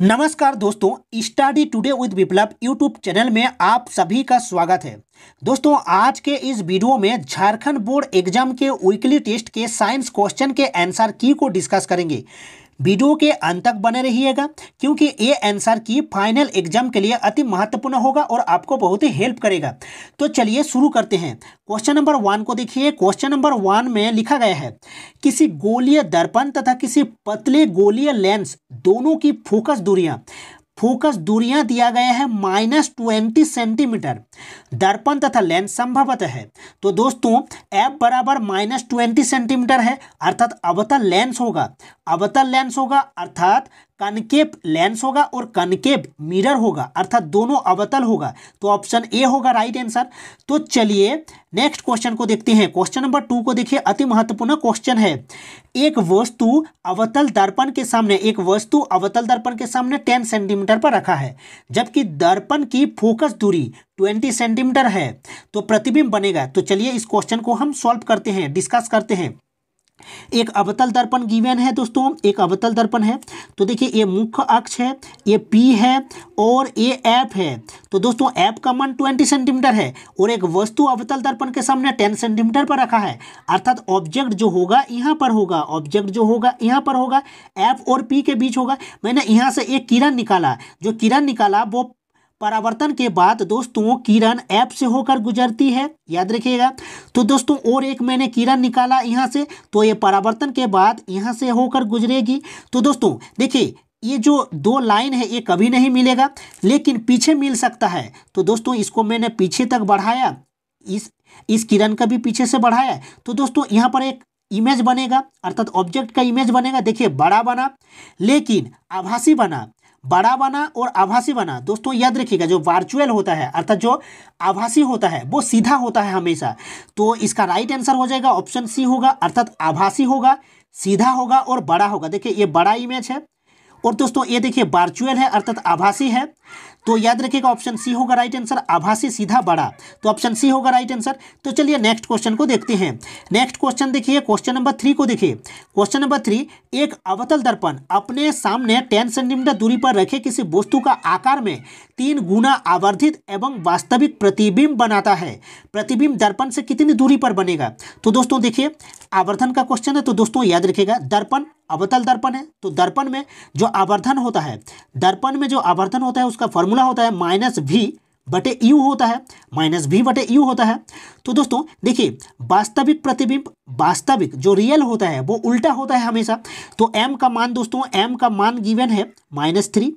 नमस्कार दोस्तों study today with Viplav YouTube channel में आप सभी का स्वागत है दोस्तों आज के इस वीडियो में झारखंड बोर्ड एग्जाम के वीकली टेस्ट के साइंस क्वेश्चन के आंसर की को डिस्कस करेंगे वीडियो के अंत तक बने रहिएगा क्योंकि ये आंसर की फाइनल एग्जाम के लिए अति महत्वपूर्ण होगा और आपको बहुत ही हेल्प करेगा तो चलिए शुरू करते हैं क्वेश्चन नंबर वन को देखिए क्वेश्चन नंबर वन में लिखा गया है किसी गोलीय दर्पण तथा किसी पतले गोलीय लेंस दोनों की फोकस दूरियां फोकस दूरियां दिया गया है माइनस ट्वेंटी सेंटीमीटर दर्पण तथा लेंस संभवत है तो दोस्तों एफ बराबर माइनस ट्वेंटी सेंटीमीटर है अर्थात अवतल लेंस होगा अवतल लेंस होगा अर्थात कनकेप लेंस होगा और कनकेप मिरर होगा अर्थात दोनों अवतल होगा तो ऑप्शन ए होगा राइट आंसर तो चलिए नेक्स्ट क्वेश्चन को देखते हैं क्वेश्चन नंबर टू को देखिए अति महत्वपूर्ण क्वेश्चन है एक वस्तु अवतल दर्पण के सामने एक वस्तु अवतल दर्पण के सामने टेन सेंटीमीटर पर रखा है जबकि दर्पण की फोकस दूरी ट्वेंटी सेंटीमीटर है तो प्रतिबिंब बनेगा तो चलिए इस क्वेश्चन को हम सॉल्व करते हैं डिस्कस करते हैं एक अवतल दर्पण गिवन है दोस्तों एक अवतल दर्पण है तो देखिए ये मुख्य अक्ष है ये पी है और ये एफ है तो दोस्तों एफ का मन 20 सेंटीमीटर है और एक वस्तु अवतल दर्पण के सामने 10 सेंटीमीटर पर रखा है अर्थात ऑब्जेक्ट जो होगा यहाँ पर होगा ऑब्जेक्ट जो होगा यहाँ पर होगा एफ और पी के बीच होगा मैंने यहाँ से एक किरण निकाला जो किरण निकाला वो परावर्तन के बाद दोस्तों किरण ऐप से होकर गुजरती है याद रखिएगा तो दोस्तों और एक मैंने किरण निकाला यहाँ से तो ये परावर्तन के बाद यहाँ से होकर गुजरेगी तो दोस्तों देखिए ये जो दो लाइन है ये कभी नहीं मिलेगा लेकिन पीछे मिल सकता है तो दोस्तों इसको मैंने पीछे तक बढ़ाया इस इस किरण का भी पीछे से बढ़ाया तो दोस्तों यहाँ पर एक इमेज बनेगा अर्थात ऑब्जेक्ट का इमेज बनेगा देखिए बड़ा बना लेकिन आभासी बना बड़ा बना और आभासी बना दोस्तों याद रखिएगा जो वर्चुअल होता है अर्थात जो आभासी होता है वो सीधा होता है हमेशा तो इसका राइट आंसर हो जाएगा ऑप्शन सी होगा अर्थात आभासी होगा सीधा होगा और बड़ा होगा देखिए ये बड़ा इमेज है और दोस्तों ये देखिए वर्चुअल है अर्थात आभासी है तो याद रखिएगा ऑप्शन सी होगा राइट आंसर आभासी सीधा बड़ा तो ऑप्शन सी होगा राइट आंसर तो चलिए नेक्स्ट क्वेश्चन को देखते हैं नेक्स्ट क्वेश्चन देखिए क्वेश्चन नंबर थ्री को देखिए क्वेश्चन नंबर थ्री एक अवतल दर्पण अपने सामने टेन सेंटीमीटर दूरी पर रखे किसी वस्तु का आकार में तीन गुना आवर्धित एवं वास्तविक प्रतिबिंब बनाता है प्रतिबिंब दर्पण से कितनी दूरी पर बनेगा तो दोस्तों देखिए आवर्धन का क्वेश्चन है तो दोस्तों याद रखिएगा दर्पण अवतल दर्पण है तो दर्पण में जो आवर्धन होता है दर्पण में जो आवर्धन होता है उसका फॉर्मूला होता है माइनस भी बटे यू होता है माइनस भी बटे यू होता है तो दोस्तों देखिए वास्तविक प्रतिबिंब वास्तविक जो रियल होता है वो उल्टा होता है हमेशा तो एम का मान दोस्तों एम का मान गिवन है माइनस थ्री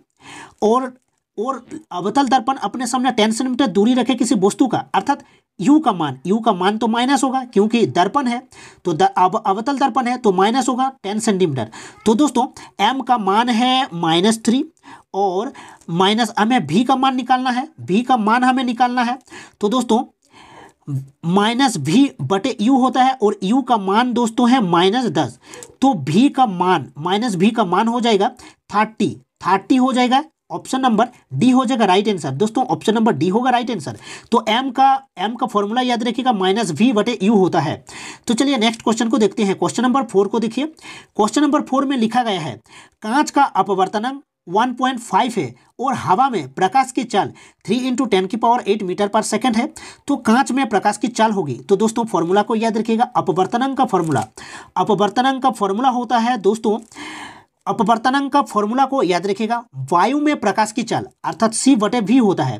और और अवतल दर्पण अपने सामने टेन सेंटीमीटर दूरी रखे किसी वस्तु का अर्थात यू का मान यू का मान तो माइनस होगा क्योंकि दर्पण है तो द, अब अवतल दर्पण है तो माइनस होगा टेन सेंटीमीटर तो दोस्तों एम का मान है माइनस थ्री और माइनस हमें भी का मान निकालना है भी का मान हमें निकालना है तो दोस्तों माइनस भी बटे यू होता है और यू का मान दोस्तों है माइनस दस तो भी का मान माइनस भी का मान हो जाएगा थर्टी थर्टी हो जाएगा ऑप्शन नंबर डी हो जाएगा राइट आंसर दोस्तों ऑप्शन नंबर डी होगा राइट आंसर तो एम का एम का फॉर्मूला याद रखिएगा माइनस वी बटे यू होता है तो चलिए नेक्स्ट क्वेश्चन को देखते हैं क्वेश्चन नंबर फोर को देखिए क्वेश्चन नंबर फोर में लिखा गया है कांच का अपवर्तनांक 1.5 है और हवा में प्रकाश की चाल 3 इंटू टेन की पावर 8 मीटर पर सेकंड है तो कांच में प्रकाश की चाल होगी तो दोस्तों फॉर्मूला को याद रखिएगा अपवर्तनांक का फॉर्मूला अपवर्तनांक का फॉर्मूला होता है दोस्तों अपवर्तनांक का फॉर्मूला को याद रखिएगा वायु में प्रकाश की चल अर्थात सी बटे भी होता है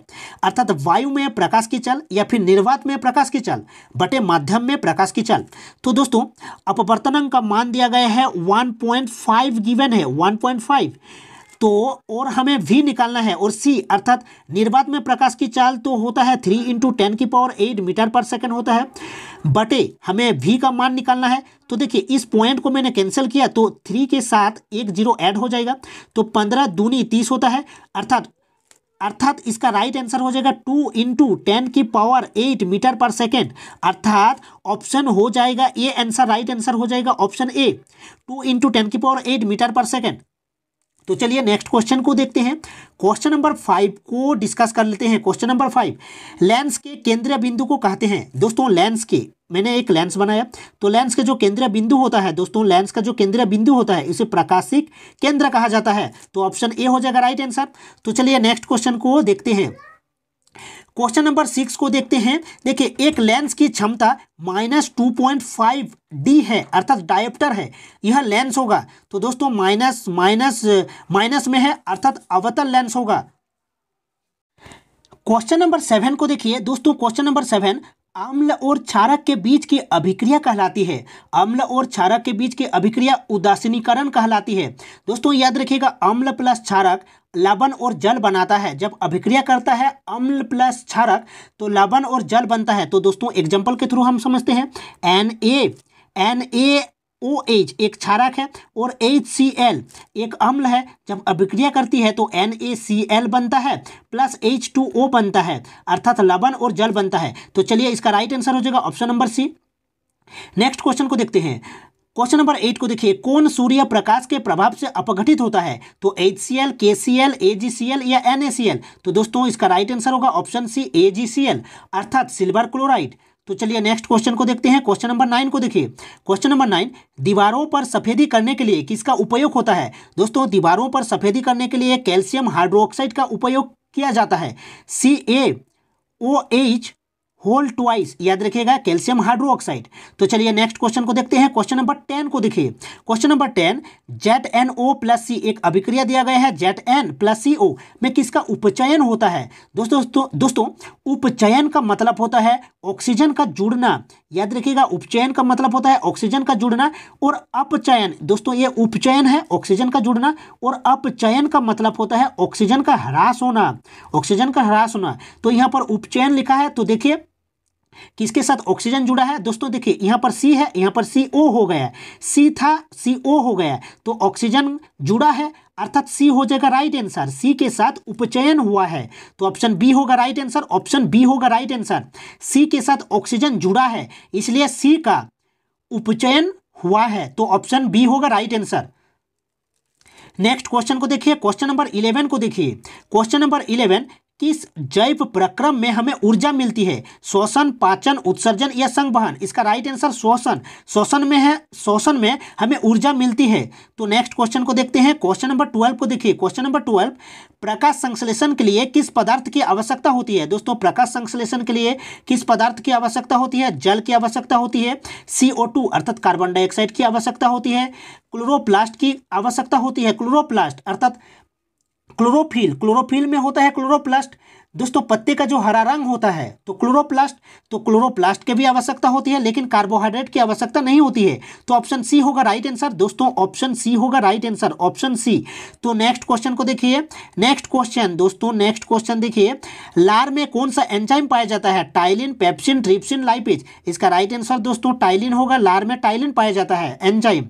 अर्थात वायु में प्रकाश की चल या फिर निर्वात में प्रकाश की चल बटे माध्यम में प्रकाश की चल तो दोस्तों अपवर्तनांक का मान दिया गया है 1.5 गिवन है 1.5 तो और हमें वी निकालना है और सी अर्थात निर्वात में प्रकाश की चाल तो होता है थ्री इंटू टेन की पावर एट मीटर पर सेकेंड होता है बटे हमें वी का मान निकालना है तो देखिए इस पॉइंट को मैंने कैंसिल किया तो थ्री के साथ एक जीरो ऐड हो जाएगा तो पंद्रह दूनी तीस होता है अर्थात अर्थात इसका राइट आंसर हो जाएगा टू इंटू टेन की पावर एट मीटर पर सेकेंड अर्थात ऑप्शन हो जाएगा ये आंसर राइट आंसर हो जाएगा option A two into ten की पावर एट मीटर पर सेकेंड तो चलिए नेक्स्ट क्वेश्चन को देखते हैं क्वेश्चन नंबर फाइव को डिस्कस कर लेते हैं क्वेश्चन नंबर फाइव लेंस के केंद्रीय बिंदु को कहते हैं दोस्तों लेंस के मैंने एक लेंस बनाया तो लेंस का जो केंद्रीय बिंदु होता है दोस्तों लेंस का जो केंद्रीय बिंदु होता है इसे प्रकाशिक केंद्र कहा जाता है तो ऑप्शन ए हो जाएगा राइट आंसर तो चलिए नेक्स्ट क्वेश्चन को देखते हैं क्वेश्चन नंबर सिक्स को देखते हैं देखिए एक लेंस की क्षमता minus two point five D है अर्थात डायप्टर है यह लेंस होगा तो दोस्तों माइनस माइनस माइनस में है अर्थात अवतल लेंस होगा क्वेश्चन नंबर सेवन को देखिए दोस्तों क्वेश्चन नंबर सेवन अम्ल और क्षारक के बीच की अभिक्रिया कहलाती है अम्ल और क्षारक के बीच की अभिक्रिया उदासीनीकरण कहलाती है दोस्तों याद रखिएगा अम्ल प्लस क्षारक लवण और जल बनाता है जब अभिक्रिया करता है अम्ल प्लस क्षारक तो लवण और जल बनता है तो दोस्तों एग्जाम्पल के थ्रू हम समझते हैं N A N A O H एक क्षारक है और एच सी एल एक अम्ल है जब अभिक्रिया करती है तो एन ए सी एल बनता है प्लस एच टू ओ बनता है अर्थात लवण और जल बनता है तो चलिए इसका राइट आंसर हो जाएगा option number C next question को देखते हैं क्वेश्चन नंबर एट को देखिए कौन सूर्य प्रकाश के प्रभाव से अपघटित होता है तो H C L K C L A G C L या एन ए सी एल तो दोस्तों इसका राइट आंसर होगा option C A G C L अर्थात सिल्वर क्लोराइड तो चलिए नेक्स्ट क्वेश्चन को देखते हैं क्वेश्चन नंबर नाइन को देखिए क्वेश्चन नंबर नाइन दीवारों पर सफेदी करने के लिए किसका उपयोग होता है दोस्तों दीवारों पर सफेदी करने के लिए कैल्शियम हाइड्रोक्साइड का उपयोग किया जाता है C A O H whole twice याद रखिएगा कैल्शियम हाइड्रोक्साइड तो चलिए नेक्स्ट क्वेश्चन को देखते हैं क्वेश्चन नंबर टेन को देखिए question number ten Z N O plus C एक अभिक्रिया दिया गया है Z N plus C O में किसका उपचयन होता है दोस्तों तो, दोस्तों उपचयन का मतलब होता है ऑक्सीजन का जुड़ना याद रखिएगा उपचयन का मतलब होता है ऑक्सीजन का जुड़ना और अपचयन दोस्तों ये उपचयन है ऑक्सीजन का जुड़ना और अपचयन का मतलब होता है ऑक्सीजन का ह्रास होना ऑक्सीजन का ह्रास होना तो यहाँ पर उपचयन लिखा है तो देखिए किसके साथ ऑक्सीजन जुड़ा है दोस्तों देखिए यहां पर सी है यहां पर सी ओ हो गया सी था सी ओ हो गया तो ऑक्सीजन जुड़ा है अर्थात सी हो जाएगा राइट आंसर सी के साथ उपचयन हुआ है तो ऑप्शन बी होगा राइट आंसर ऑप्शन बी होगा राइट आंसर सी के साथ ऑक्सीजन जुड़ा है इसलिए सी का उपचयन हुआ है तो ऑप्शन बी होगा राइट आंसर नेक्स्ट क्वेश्चन को देखिए क्वेश्चन नंबर इलेवन को देखिए क्वेश्चन नंबर इलेवन किस जैव प्रक्रम में हमें ऊर्जा मिलती है शोषण पाचन उत्सर्जन या संवहन इसका राइट आंसर शोषण शोषण में है शोषण में हमें ऊर्जा मिलती है तो नेक्स्ट क्वेश्चन को देखते हैं क्वेश्चन नंबर ट्वेल्व को देखिए क्वेश्चन नंबर ट्वेल्व प्रकाश संश्लेषण के लिए किस पदार्थ की आवश्यकता होती है दोस्तों प्रकाश संश्लेषण के लिए किस पदार्थ की आवश्यकता होती है जल की आवश्यकता होती है सीओ टू अर्थात कार्बन डाइऑक्साइड की आवश्यकता होती है क्लोरोप्लास्ट की आवश्यकता होती है क्लोरोप्लास्ट अर्थात क्लोरोफिल क्लोरोफिल में होता है क्लोरोप्लास्ट दोस्तों पत्ते का जो हरा रंग होता है तो क्लोरोप्लास्ट तो क्लोरोप्लास्ट की भी आवश्यकता होती है लेकिन कार्बोहाइड्रेट की आवश्यकता नहीं होती है तो ऑप्शन सी होगा राइट आंसर दोस्तों ऑप्शन सी होगा राइट आंसर ऑप्शन सी तो नेक्स्ट क्वेश्चन को देखिए नेक्स्ट क्वेश्चन दोस्तों नेक्स्ट क्वेश्चन देखिए लार में कौन सा एंजाइम पाया जाता है टाइलिन पेप्सिन ट्रिप्सिन लाइपेज इसका राइट आंसर दोस्तों टाइलिन होगा लार में टाइलिन पाया जाता है एंजाइम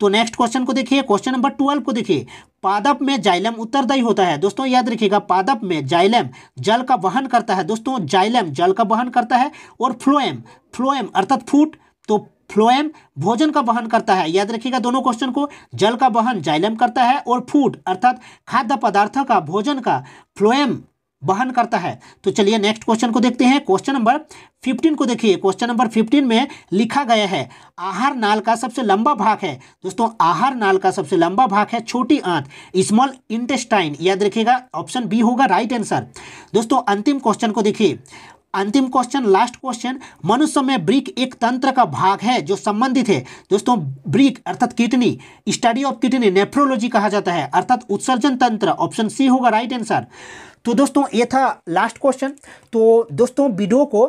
तो नेक्स्ट क्वेश्चन को देखिए क्वेश्चन नंबर ट्वेल्व को देखिए पादप में जाइलम उत्तरदायी होता है दोस्तों याद रखिएगा पादप में जाइलम जल का वहन करता है दोस्तों जाइलम जल का वहन करता है और फ्लोएम फ्लोएम अर्थात फूट तो फ्लोएम भोजन का वहन करता है याद रखिएगा दोनों क्वेश्चन को जल का वहन जाइलम करता है और फूड अर्थात खाद्य पदार्थ का भोजन का फ्लोएम वहन करता है तो चलिए नेक्स्ट क्वेश्चन को देखते हैं क्वेश्चन नंबर फिफ्टीन को देखिए क्वेश्चन नंबर फिफ्टीन में लिखा गया है आहार नाल का सबसे लंबा भाग है दोस्तों आहार नाल का सबसे लंबा भाग है छोटी आंत स्मॉल इंटेस्टाइन याद रखिएगा ऑप्शन बी होगा राइट आंसर दोस्तों अंतिम क्वेश्चन को देखिए अंतिम क्वेश्चन लास्ट क्वेश्चन मनुष्य में ब्रिक एक तंत्र का भाग है जो संबंधित है दोस्तों ब्रिक अर्थात kidney study of kidney nephrology कहा जाता है अर्थात उत्सर्जन तंत्र ऑप्शन सी होगा राइट आंसर तो दोस्तों ये था लास्ट क्वेश्चन तो दोस्तों वीडियो को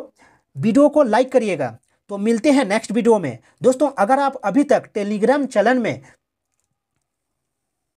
वीडियो को लाइक करिएगा तो मिलते हैं नेक्स्ट वीडियो में दोस्तों अगर आप अभी तक टेलीग्राम चलन में